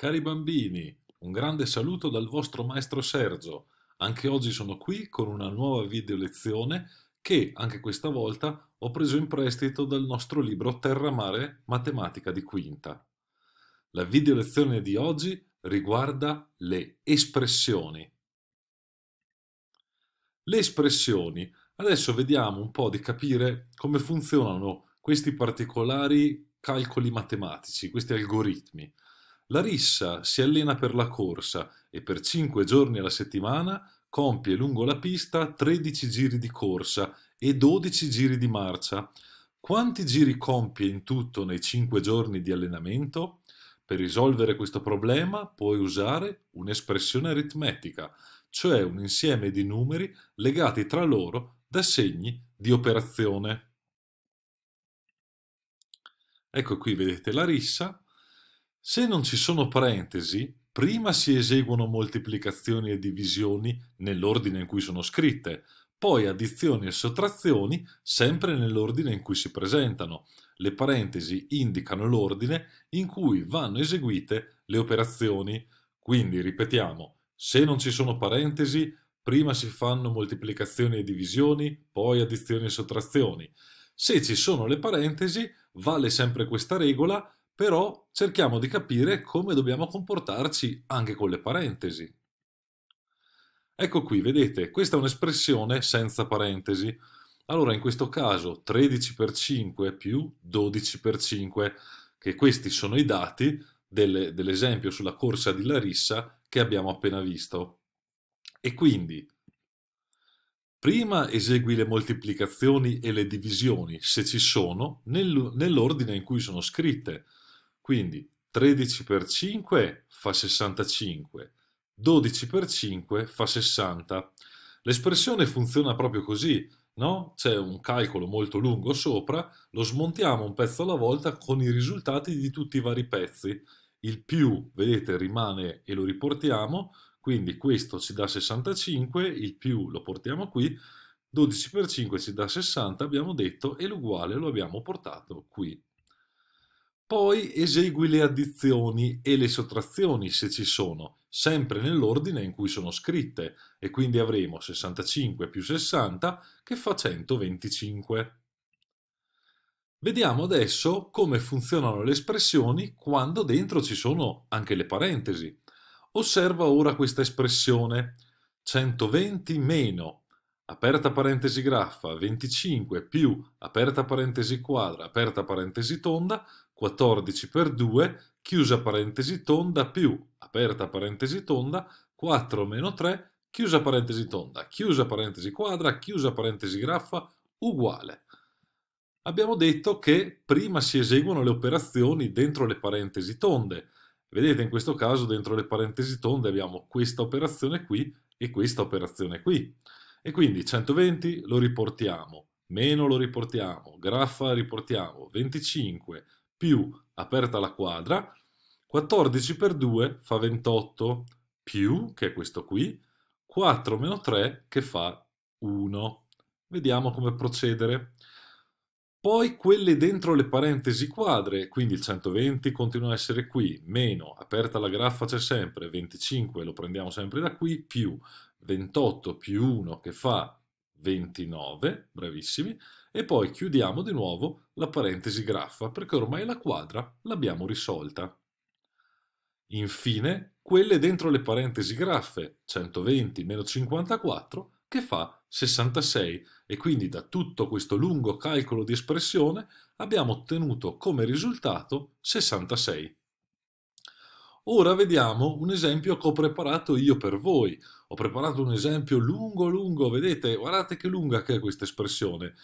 Cari bambini, un grande saluto dal vostro maestro Sergio. Anche oggi sono qui con una nuova video lezione che anche questa volta ho preso in prestito dal nostro libro Terra Mare Matematica di Quinta. La video lezione di oggi riguarda le espressioni. Le espressioni. Adesso vediamo un po' di capire come funzionano questi particolari calcoli matematici, questi algoritmi. Larissa si allena per la corsa e per 5 giorni alla settimana compie lungo la pista 13 giri di corsa e 12 giri di marcia. Quanti giri compie in tutto nei 5 giorni di allenamento? Per risolvere questo problema puoi usare un'espressione aritmetica, cioè un insieme di numeri legati tra loro da segni di operazione. Ecco qui vedete la rissa se non ci sono parentesi, prima si eseguono moltiplicazioni e divisioni nell'ordine in cui sono scritte, poi addizioni e sottrazioni sempre nell'ordine in cui si presentano. Le parentesi indicano l'ordine in cui vanno eseguite le operazioni. Quindi ripetiamo, se non ci sono parentesi, prima si fanno moltiplicazioni e divisioni, poi addizioni e sottrazioni. Se ci sono le parentesi, vale sempre questa regola, però cerchiamo di capire come dobbiamo comportarci anche con le parentesi. Ecco qui, vedete, questa è un'espressione senza parentesi. Allora in questo caso 13 per 5 più 12 per 5, che questi sono i dati dell'esempio sulla corsa di Larissa che abbiamo appena visto. E quindi Prima esegui le moltiplicazioni e le divisioni, se ci sono, nell'ordine in cui sono scritte, quindi 13 per 5 fa 65, 12 per 5 fa 60. L'espressione funziona proprio così, no? C'è un calcolo molto lungo sopra, lo smontiamo un pezzo alla volta con i risultati di tutti i vari pezzi. Il più, vedete, rimane e lo riportiamo, quindi questo ci dà 65, il più lo portiamo qui, 12 per 5 ci dà 60, abbiamo detto, e l'uguale lo abbiamo portato qui. Poi esegui le addizioni e le sottrazioni se ci sono, sempre nell'ordine in cui sono scritte, e quindi avremo 65 più 60 che fa 125. Vediamo adesso come funzionano le espressioni quando dentro ci sono anche le parentesi. Osserva ora questa espressione 120 meno aperta parentesi graffa 25 più aperta parentesi quadra aperta parentesi tonda 14 per 2, chiusa parentesi tonda più, aperta parentesi tonda, 4 meno 3, chiusa parentesi tonda, chiusa parentesi quadra, chiusa parentesi graffa, uguale. Abbiamo detto che prima si eseguono le operazioni dentro le parentesi tonde. Vedete in questo caso dentro le parentesi tonde abbiamo questa operazione qui e questa operazione qui. E quindi 120 lo riportiamo, meno lo riportiamo, graffa riportiamo, 25, più, aperta la quadra, 14 per 2 fa 28, più, che è questo qui, 4 meno 3 che fa 1. Vediamo come procedere. Poi quelle dentro le parentesi quadre, quindi il 120 continua a essere qui, meno, aperta la graffa c'è sempre, 25 lo prendiamo sempre da qui, più 28 più 1 che fa 29, bravissimi, e poi chiudiamo di nuovo la parentesi graffa perché ormai la quadra l'abbiamo risolta. Infine, quelle dentro le parentesi graffe 120 54 che fa 66 e quindi da tutto questo lungo calcolo di espressione abbiamo ottenuto come risultato 66. Ora vediamo un esempio che ho preparato io per voi. Ho preparato un esempio lungo lungo, vedete, guardate che lunga che è questa espressione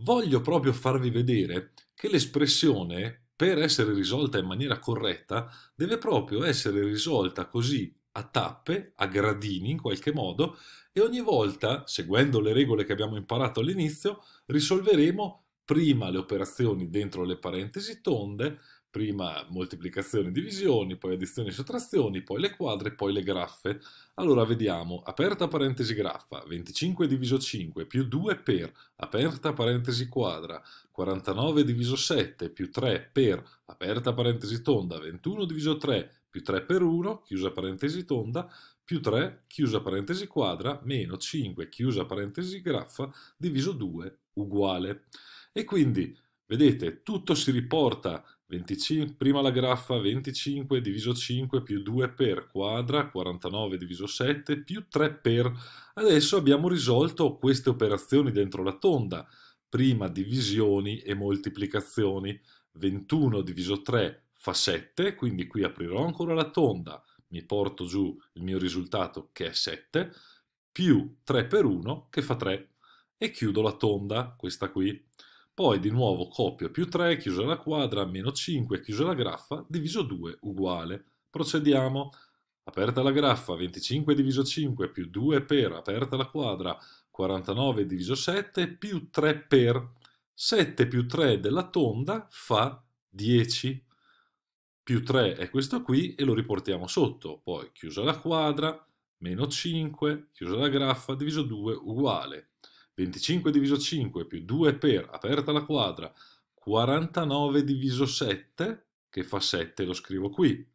voglio proprio farvi vedere che l'espressione, per essere risolta in maniera corretta, deve proprio essere risolta così a tappe, a gradini in qualche modo, e ogni volta, seguendo le regole che abbiamo imparato all'inizio, risolveremo prima le operazioni dentro le parentesi tonde prima moltiplicazione e divisioni, poi addizioni e sottrazioni, poi le quadre, poi le graffe. Allora vediamo, aperta parentesi graffa, 25 diviso 5 più 2 per, aperta parentesi quadra, 49 diviso 7 più 3 per, aperta parentesi tonda, 21 diviso 3 più 3 per 1, chiusa parentesi tonda, più 3, chiusa parentesi quadra, meno 5, chiusa parentesi graffa, diviso 2, uguale. E quindi, vedete, tutto si riporta 25, prima la graffa 25 diviso 5 più 2 per quadra, 49 diviso 7 più 3 per. Adesso abbiamo risolto queste operazioni dentro la tonda, prima divisioni e moltiplicazioni. 21 diviso 3 fa 7, quindi qui aprirò ancora la tonda, mi porto giù il mio risultato che è 7, più 3 per 1 che fa 3 e chiudo la tonda, questa qui. Poi di nuovo coppia più 3, chiusa la quadra, meno 5, chiusa la graffa, diviso 2 uguale. Procediamo. Aperta la graffa, 25 diviso 5 più 2 per, aperta la quadra, 49 diviso 7 più 3 per. 7 più 3 della tonda fa 10 più 3 è questo qui e lo riportiamo sotto, poi chiusa la quadra, meno 5, chiusa la graffa, diviso 2 uguale 25 diviso 5 più 2 per, aperta la quadra, 49 diviso 7, che fa 7, lo scrivo qui,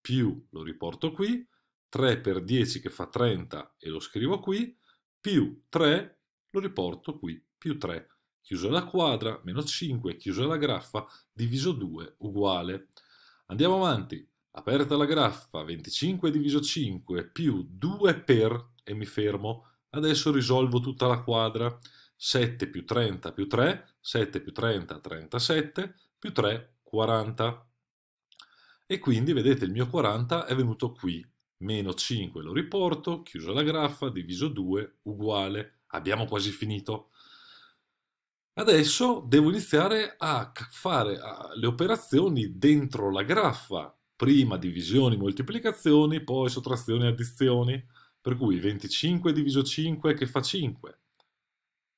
più, lo riporto qui, 3 per 10 che fa 30 e lo scrivo qui, più 3, lo riporto qui, più 3, chiuso la quadra, meno 5, chiuso la graffa, diviso 2, uguale. Andiamo avanti, aperta la graffa, 25 diviso 5 più 2 per, e mi fermo, Adesso risolvo tutta la quadra. 7 più 30 più 3, 7 più 30, 37, più 3, 40. E quindi, vedete, il mio 40 è venuto qui. Meno 5 lo riporto, chiuso la graffa, diviso 2, uguale. Abbiamo quasi finito. Adesso devo iniziare a fare le operazioni dentro la graffa. Prima divisioni, moltiplicazioni, poi sottrazioni, addizioni. Per cui 25 diviso 5 che fa 5,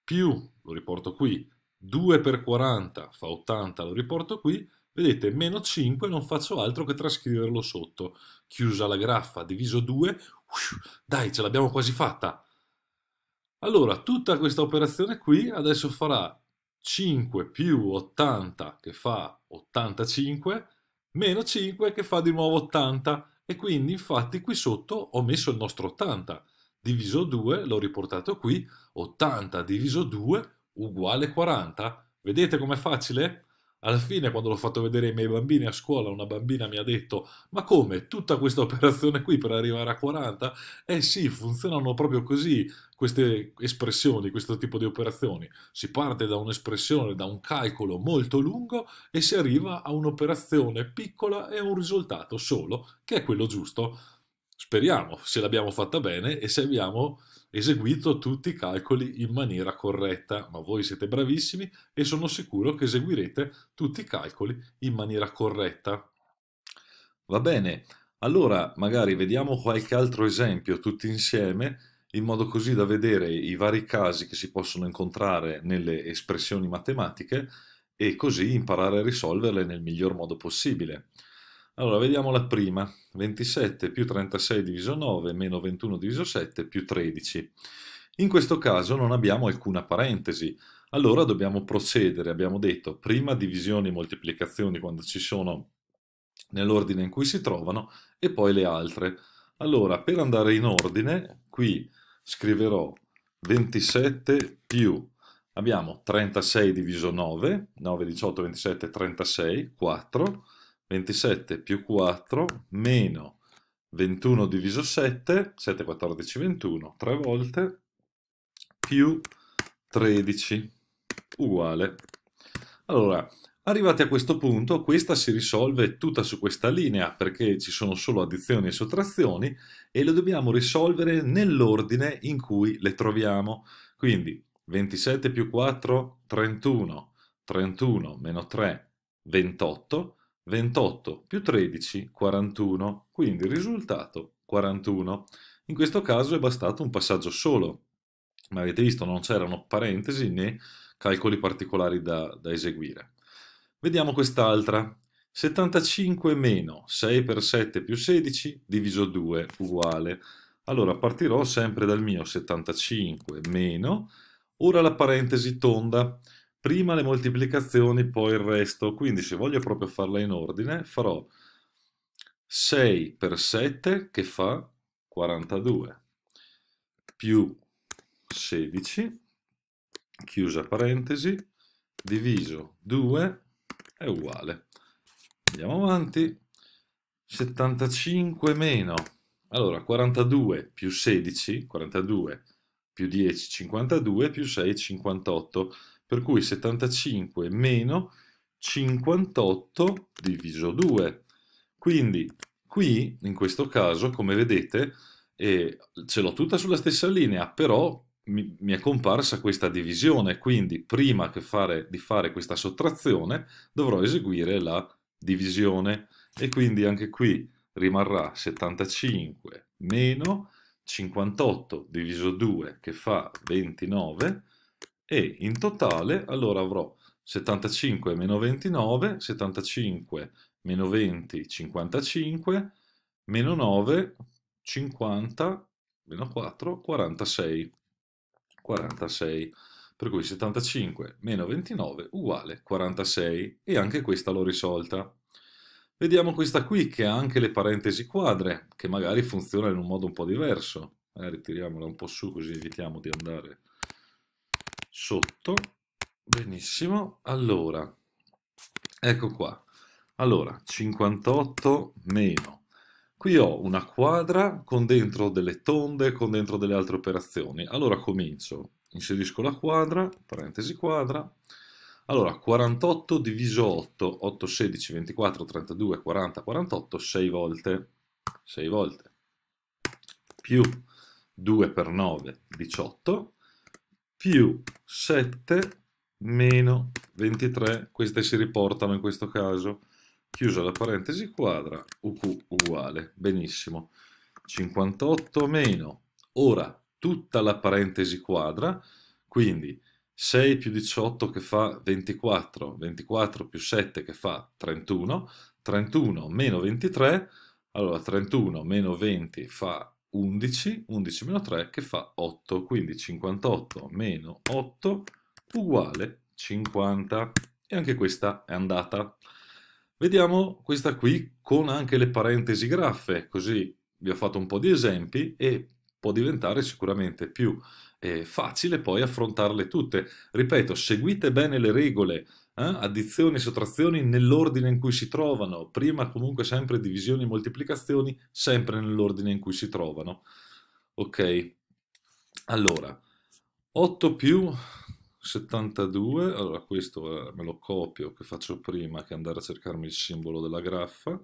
più, lo riporto qui, 2 per 40 fa 80, lo riporto qui, vedete, meno 5 non faccio altro che trascriverlo sotto. Chiusa la graffa, diviso 2, dai, ce l'abbiamo quasi fatta! Allora, tutta questa operazione qui adesso farà 5 più 80 che fa 85, meno 5 che fa di nuovo 80, e quindi infatti qui sotto ho messo il nostro 80, diviso 2, l'ho riportato qui, 80 diviso 2 uguale 40. Vedete com'è facile? Alla fine, quando l'ho fatto vedere ai miei bambini a scuola, una bambina mi ha detto: Ma come? Tutta questa operazione qui per arrivare a 40? Eh sì, funzionano proprio così queste espressioni, questo tipo di operazioni. Si parte da un'espressione, da un calcolo molto lungo e si arriva a un'operazione piccola e a un risultato solo, che è quello giusto. Speriamo se l'abbiamo fatta bene e se abbiamo eseguito tutti i calcoli in maniera corretta, ma voi siete bravissimi e sono sicuro che eseguirete tutti i calcoli in maniera corretta. Va bene, allora magari vediamo qualche altro esempio tutti insieme in modo così da vedere i vari casi che si possono incontrare nelle espressioni matematiche e così imparare a risolverle nel miglior modo possibile. Allora, vediamo la prima. 27 più 36 diviso 9 meno 21 diviso 7 più 13. In questo caso non abbiamo alcuna parentesi, allora dobbiamo procedere. Abbiamo detto prima divisioni e moltiplicazioni quando ci sono nell'ordine in cui si trovano e poi le altre. Allora, per andare in ordine, qui scriverò 27 più abbiamo 36 diviso 9, 9, 18, 27, 36, 4, 27 più 4 meno 21 diviso 7, 7, 14, 21, 3 volte, più 13, uguale. Allora, arrivati a questo punto, questa si risolve tutta su questa linea, perché ci sono solo addizioni e sottrazioni, e le dobbiamo risolvere nell'ordine in cui le troviamo. Quindi, 27 più 4, 31, 31 meno 3, 28, 28 più 13, 41, quindi il risultato 41. In questo caso è bastato un passaggio solo, ma avete visto non c'erano parentesi né calcoli particolari da, da eseguire. Vediamo quest'altra. 75 meno 6 per 7 più 16 diviso 2 uguale. Allora partirò sempre dal mio 75 meno, ora la parentesi tonda prima le moltiplicazioni, poi il resto. Quindi se voglio proprio farla in ordine, farò 6 per 7 che fa 42 più 16 chiusa parentesi diviso 2 è uguale andiamo avanti 75 meno allora 42 più 16 42 più 10 52 più 6 58 per cui 75 meno 58 diviso 2. Quindi qui, in questo caso, come vedete, eh, ce l'ho tutta sulla stessa linea, però mi, mi, è comparsa questa divisione, quindi prima fare, di fare questa sottrazione dovrò eseguire la divisione e quindi anche qui rimarrà 75 meno 58 diviso 2 che fa 29 e in totale allora avrò 75 meno 29, 75 meno 20, 55, meno 9, 50, meno 4, 46. 46. Per cui 75 meno 29 uguale 46 e anche questa l'ho risolta. Vediamo questa qui che ha anche le parentesi quadre, che magari funziona in un modo un po' diverso. Eh, ritiriamola un po' su così evitiamo di andare sotto, benissimo, allora, ecco qua, allora, 58 meno. Qui ho una quadra con dentro delle tonde, con dentro delle altre operazioni. Allora comincio, inserisco la quadra, parentesi quadra, allora 48 diviso 8, 8, 16, 24, 32, 40, 48, 6 volte, 6 volte, più 2 per 9, 18, più 7 meno 23, queste si riportano in questo caso, chiusa la parentesi quadra, UQ uguale, benissimo. 58 meno, ora tutta la parentesi quadra, quindi 6 più 18 che fa 24, 24 più 7 che fa 31, 31 meno 23, allora 31 meno 20 fa 11, 11 meno 3 che fa 8, quindi 58 meno 8 uguale 50. E anche questa è andata. Vediamo questa qui con anche le parentesi graffe, così vi ho fatto un po' di esempi e può diventare sicuramente più eh, facile poi affrontarle tutte. Ripeto, seguite bene le regole, eh? addizioni e sottrazioni nell'ordine in cui si trovano, prima comunque sempre divisioni e moltiplicazioni, sempre nell'ordine in cui si trovano. Ok, allora, 8 più 72, allora questo eh, me lo copio che faccio prima che andare a cercarmi il simbolo della graffa,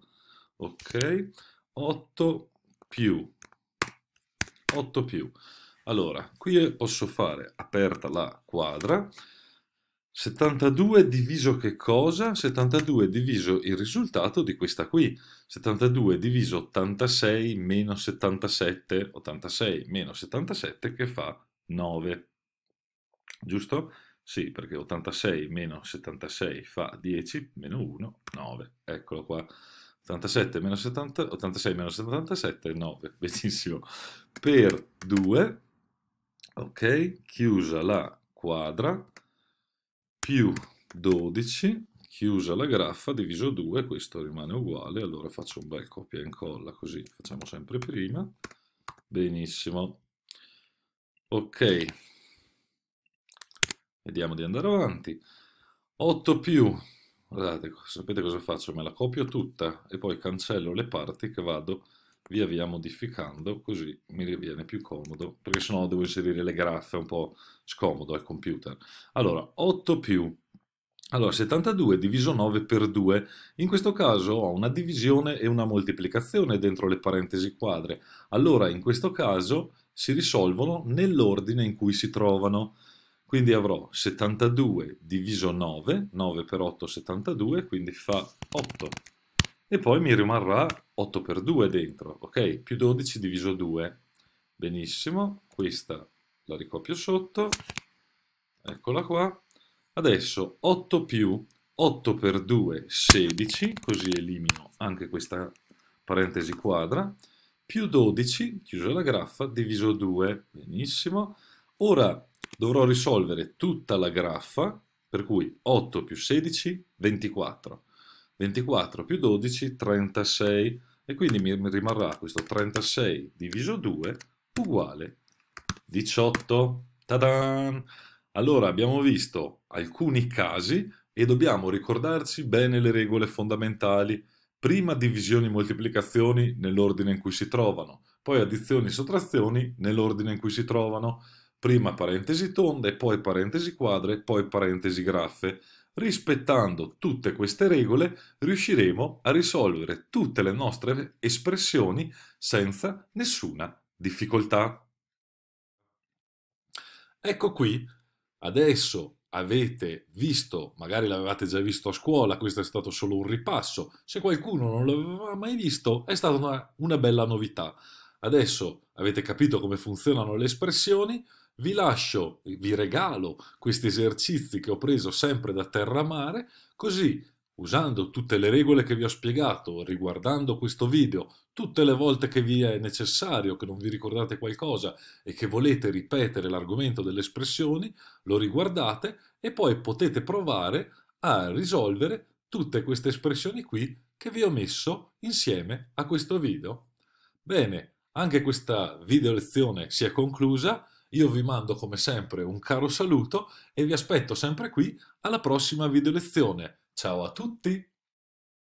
ok, 8 più, 8 più, allora qui posso fare aperta la quadra, 72 diviso che cosa? 72 diviso il risultato di questa qui. 72 diviso 86 meno 77, 86 meno 77 che fa 9. Giusto? Sì, perché 86 meno 76 fa 10, meno 1, 9. Eccolo qua. 87 meno 70, 86 meno 77 è 9. Benissimo. Per 2, ok, chiusa la quadra più 12 chiusa la graffa diviso 2 questo rimane uguale allora faccio un bel copia e incolla così facciamo sempre prima benissimo ok vediamo di andare avanti 8 più guardate sapete cosa faccio me la copio tutta e poi cancello le parti che vado a via via modificando così mi viene più comodo perché sennò devo inserire le graffe un po' scomodo al computer allora 8 più allora 72 diviso 9 per 2 in questo caso ho una divisione e una moltiplicazione dentro le parentesi quadre allora in questo caso si risolvono nell'ordine in cui si trovano quindi avrò 72 diviso 9 9 per 8 72 quindi fa 8 e poi mi rimarrà 8 per 2 dentro, ok? Più 12 diviso 2, benissimo, questa la ricopio sotto, eccola qua, adesso 8 più 8 per 2, 16, così elimino anche questa parentesi quadra, più 12, chiuso la graffa, diviso 2, benissimo, ora dovrò risolvere tutta la graffa, per cui 8 più 16, 24. 24 più 12, 36, e quindi mi rimarrà questo 36 diviso 2 uguale 18. Tadan! Allora abbiamo visto alcuni casi e dobbiamo ricordarci bene le regole fondamentali. Prima divisioni e moltiplicazioni nell'ordine in cui si trovano, poi addizioni e sottrazioni nell'ordine in cui si trovano, prima parentesi tonde, poi parentesi quadre, poi parentesi graffe. Rispettando tutte queste regole riusciremo a risolvere tutte le nostre espressioni senza nessuna difficoltà. Ecco qui, adesso avete visto, magari l'avevate già visto a scuola, questo è stato solo un ripasso, se qualcuno non l'aveva mai visto è stata una, una bella novità. Adesso avete capito come funzionano le espressioni, vi lascio, vi regalo questi esercizi che ho preso sempre da terra a mare, così usando tutte le regole che vi ho spiegato, riguardando questo video, tutte le volte che vi è necessario, che non vi ricordate qualcosa e che volete ripetere l'argomento delle espressioni, lo riguardate e poi potete provare a risolvere tutte queste espressioni qui che vi ho messo insieme a questo video. Bene, anche questa video lezione si è conclusa. Io vi mando come sempre un caro saluto e vi aspetto sempre qui alla prossima video lezione. Ciao a tutti!